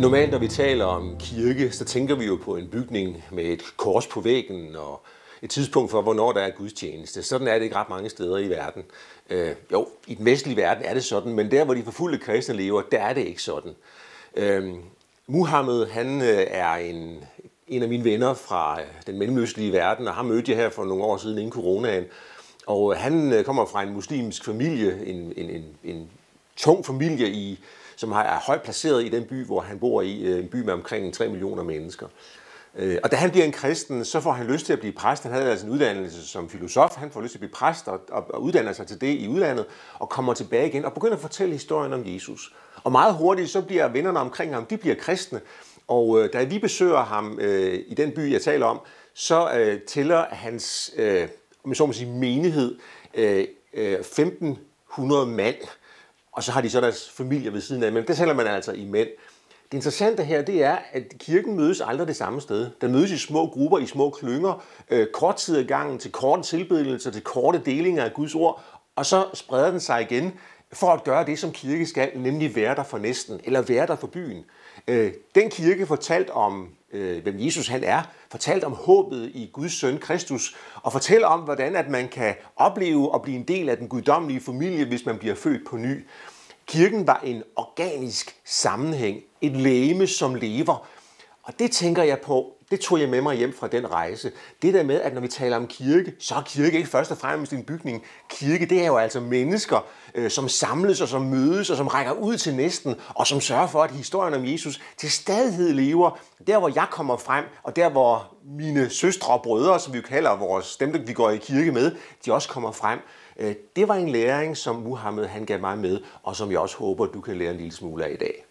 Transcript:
Normalt, når vi taler om kirke, så tænker vi jo på en bygning med et kors på væggen og et tidspunkt for, hvornår der er gudstjeneste. Sådan er det ikke ret mange steder i verden. Øh, jo, i den vestlige verden er det sådan, men der, hvor de forfulgte kristne lever, der er det ikke sådan. Øh, Muhammed, han øh, er en, en af mine venner fra øh, den mellemøstlige verden, og har mødt jeg her for nogle år siden inden coronaen. Og øh, han kommer fra en muslimsk familie, en, en, en, en tung familie i som er højt placeret i den by, hvor han bor i, øh, en by med omkring 3 millioner mennesker. Øh, og da han bliver en kristen, så får han lyst til at blive præst. Han havde altså en uddannelse som filosof. Han får lyst til at blive præst og, og, uddanner sig til det i udlandet og kommer tilbage igen og begynder at fortælle historien om Jesus. Og meget hurtigt, så bliver vennerne omkring ham, de bliver kristne. Og øh, da vi besøger ham i den by, jeg taler om, så tæller hans om så må sige, menighed øh, 1500 mand og så har de så deres familier ved siden af, men det tæller man altså i mænd. Det interessante her, det er, at kirken mødes aldrig det samme sted. Den mødes i små grupper, i små klynger, øh, kort tid ad gangen, til korte tilbedelser, til korte delinger af Guds ord, og så spreder den sig igen for at gøre det, som kirke skal, nemlig være der for næsten, eller være der for byen. Øh, den kirke fortalt om, øh, hvem Jesus han er, fortalt om håbet i Guds søn Kristus, og fortæller om, hvordan at man kan opleve og blive en del af den guddommelige familie, hvis man bliver født på ny. Kirken var en organisk sammenhæng, et læme, som lever, og det tænker jeg på, det tog jeg med mig hjem fra den rejse. Det der med, at når vi taler om kirke, så er kirke ikke først og fremmest en bygning. Kirke, det er jo altså mennesker, øh, som samles og som mødes og som rækker ud til næsten, og som sørger for, at historien om Jesus til stadighed lever. Der, hvor jeg kommer frem, og der, hvor mine søstre og brødre, som vi kalder vores, dem, vi går i kirke med, de også kommer frem. Øh, det var en læring, som Muhammed han gav mig med, og som jeg også håber, du kan lære en lille smule af i dag.